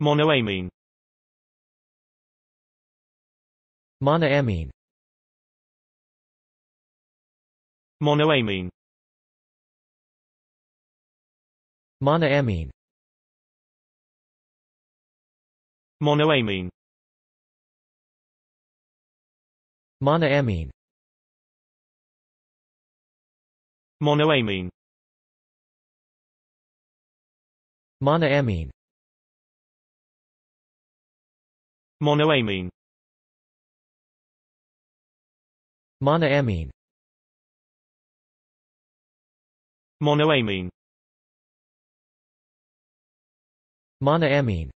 Monoamine Monoamine Monoamine Monoamine Monoamine Monoamine Monoamine Monoamine Monoamine Monoamine Monoamine Monoamine